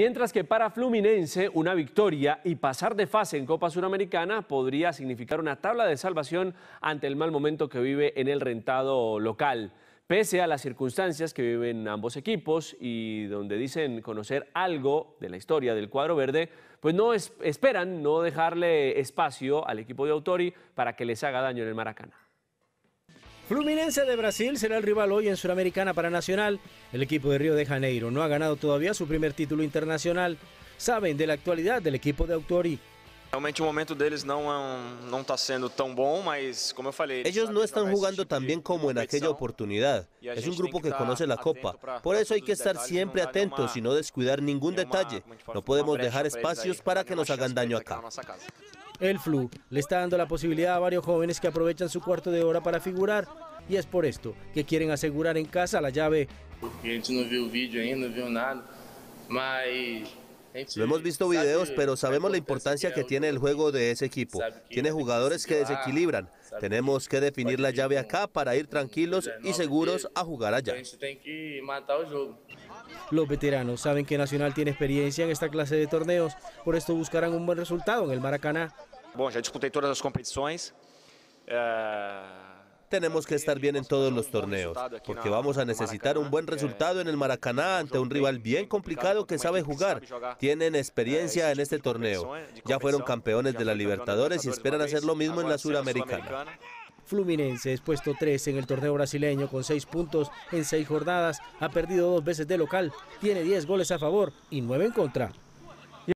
Mientras que para Fluminense una victoria y pasar de fase en Copa Suramericana podría significar una tabla de salvación ante el mal momento que vive en el rentado local. Pese a las circunstancias que viven ambos equipos y donde dicen conocer algo de la historia del cuadro verde, pues no esperan no dejarle espacio al equipo de Autori para que les haga daño en el Maracaná. Fluminense de Brasil será el rival hoy en Suramericana para Nacional. El equipo de Río de Janeiro no ha ganado todavía su primer título internacional. Saben de la actualidad del equipo de Autori. Realmente el momento de ellos no está siendo tan bueno, pero como yo ellos no están jugando tan bien como en aquella oportunidad. E es un grupo que conoce la copa, por eso hay que estar siempre atentos y no descuidar ningún detalle. No podemos dejar espacios para que nos hagan daño acá. El flu le está dando la posibilidad a varios jóvenes que aprovechan su cuarto de hora para figurar y es por esto que quieren asegurar en casa la llave. Porque no vio no vio nada, hemos visto videos, pero sabemos la importancia que tiene el juego de ese equipo. Tiene jugadores que desequilibran. Tenemos que definir la llave acá para ir tranquilos y seguros a jugar allá. Los veteranos saben que Nacional tiene experiencia en esta clase de torneos, por esto buscarán un buen resultado en el Maracaná. Bueno, ya todas las competiciones. Eh, Tenemos que estar bien en todos um los torneos, porque vamos a necesitar un buen resultado en el Maracaná ante un rival bien complicado que sabe jugar. Tienen experiencia eh, en este torneo. Ya fueron campeones de la Libertadores y esperan hacer lo mismo en la Suramericana. Fluminense es puesto 3 en el torneo brasileño con 6 puntos en 6 jornadas, ha perdido dos veces de local, tiene 10 goles a favor y 9 en contra.